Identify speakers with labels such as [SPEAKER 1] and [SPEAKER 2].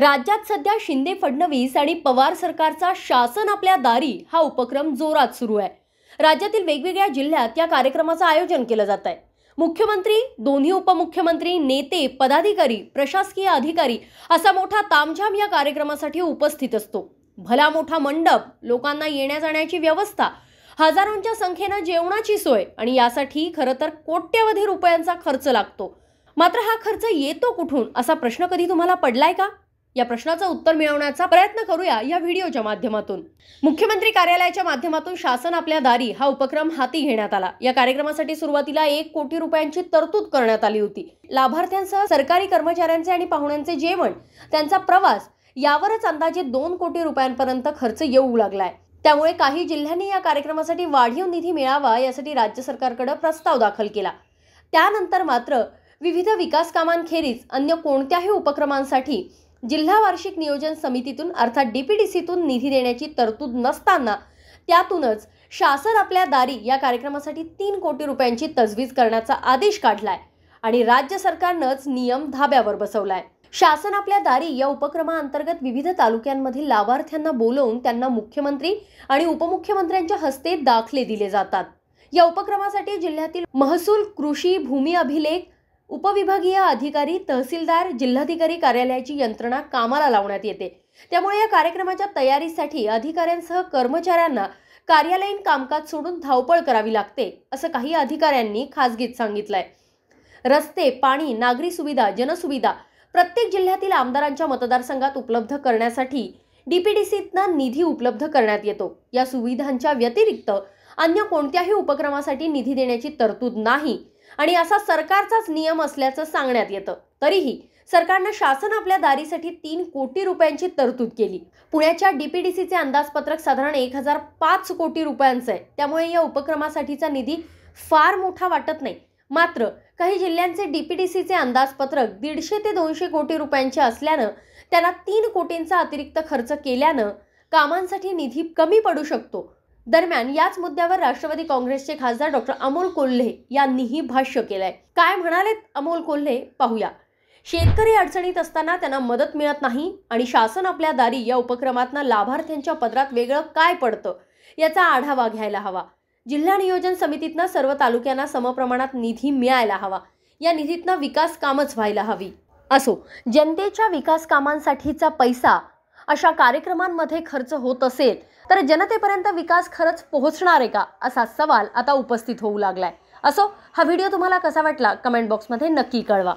[SPEAKER 1] राज्यात सध्या शिंदे फडणवीस आणि पवार सरकारचा शासन आपल्या दारी हा उपक्रम जोरात सुरू आहे राज्यातील वेगवेगळ्या जिल्ह्यात या कार्यक्रमाचं आयोजन केलं जात आहे मुख्यमंत्री दोन्ही उपमुख्यमंत्री नेते पदाधिकारी प्रशासकीय अधिकारी असा मोठा तामझाम या कार्यक्रमासाठी उपस्थित असतो भला मोठा मंडप लोकांना येण्या जाण्याची व्यवस्था हजारोंच्या संख्येनं जेवणाची सोय आणि यासाठी खरं तर कोट्यवधी रुपयांचा खर्च लागतो मात्र हा खर्च येतो कुठून असा प्रश्न कधी तुम्हाला पडलाय का या प्रश्नाचं उत्तर मिळवण्याचा प्रयत्न करूया या व्हिडिओच्या माध्यमातून मुख्यमंत्री कार्यालयाच्या माध्यमातून शासन आपल्या दारी हा उपक्रम हाती घेण्यात आला या कार्यक्रमासाठी सुरुवातीला एक कोटी रुपयांची तरतूद करण्यात आली होती लाभार्थ्यांसह सरकारी कर्मचाऱ्यांचे आणि पाहुण्यांचे जेवण त्यांचा प्रवास यावरच अंदाजे दोन कोटी रुपयांपर्यंत खर्च येऊ लागलाय त्यामुळे काही जिल्ह्यांनी या कार्यक्रमासाठी वाढीव निधी मिळावा यासाठी राज्य सरकारकडे प्रस्ताव दाखल केला त्यानंतर मात्र विविध विकास कामांखेरीज अन्य कोणत्याही उपक्रमांसाठी जिल्हा वार्षिक नियोजन समितीतून अर्थात डीपीडीसीतून निधी देण्याची तरतूद नसताना त्यातूनच शासन आपल्या दारी या कार्यक्रमासाठी तीन कोटी रुपयांची तजवीज करण्याचा आदेश काढलाय आणि राज्य सरकारनंच नियम धाब्यावर बसवलाय शासन आपल्या दारी या उपक्रमाअंतर्गत विविध तालुक्यांमधील लाभार्थ्यांना बोलवून त्यांना मुख्यमंत्री आणि उपमुख्यमंत्र्यांच्या हस्ते दाखले दिले जातात या उपक्रमासाठी जिल्ह्यातील महसूल कृषी भूमी अभिलेख उपविभागीय अधिकारी तहसीलदार जिल्हाधिकारी कार्यालयाची यंत्रणा कामाला लावण्यात येते त्यामुळे या कार्यक्रमाच्या तयारीसाठी अधिकाऱ्यांसह कर्मचाऱ्यांना कार्यालयीन कामकाज सोडून धावपळ करावी लागते असं काही अधिकाऱ्यांनी खासगीत सांगितलंय रस्ते पाणी नागरी सुविधा जनसुविधा प्रत्येक जिल्ह्यातील आमदारांच्या मतदारसंघात उपलब्ध करण्यासाठी डीपीडीसीतनं निधी उपलब्ध करण्यात येतो या सुविधांच्या व्यतिरिक्त अन्य कोणत्याही उपक्रमासाठी निधी देण्याची तरतूद नाही आणि असा सरकारचाच नियम असल्याचं सांगण्यात येतं तरीही सरकारनं शासन आपल्या दारीसाठी तीन कोटी रुपयांची तरतूद केली पुण्याच्या डीपीडीसीचे अंदाजपत्रक साधारण एक हजार पाच कोटी रुपयांचं आहे त्यामुळे या उपक्रमासाठीचा निधी फार मोठा वाटत नाही मात्र काही जिल्ह्यांचे डीपीडीसीचे अंदाजपत्रक दीडशे ते दोनशे कोटी रुपयांचे असल्यानं त्यांना तीन कोटींचा अतिरिक्त खर्च केल्यानं कामांसाठी निधी कमी पडू शकतो दरम्यान याच मुद्द्यावर राष्ट्रवादी काँग्रेसचे खासदार डॉक्टर अमोल कोल्हे यांनीही भाष्य केलंय काय म्हणाले अमोल कोल्हे पाहूया शेतकरी अडचणीत असताना त्यांना मदत मिळत नाही आणि शासन आपल्या दारी या उपक्रमातनं लाभार्थ्यांच्या पदरात वेगळं काय पडतं याचा आढावा घ्यायला हवा जिल्हा नियोजन समितीतनं सर्व तालुक्यांना समप्रमाणात निधी मिळायला हवा या निधीतनं विकास कामच व्हायला हवी असो जनतेच्या विकास कामांसाठीचा पैसा अशा कार्यक्रमांमध्ये खर्च होत असेल तर जनतेपर्यंत विकास खरंच पोहोचणार आहे का असा सवाल आता उपस्थित होऊ लागलाय असो हा व्हिडिओ तुम्हाला कसा वाटला कमेंट बॉक्समध्ये नक्की कळवा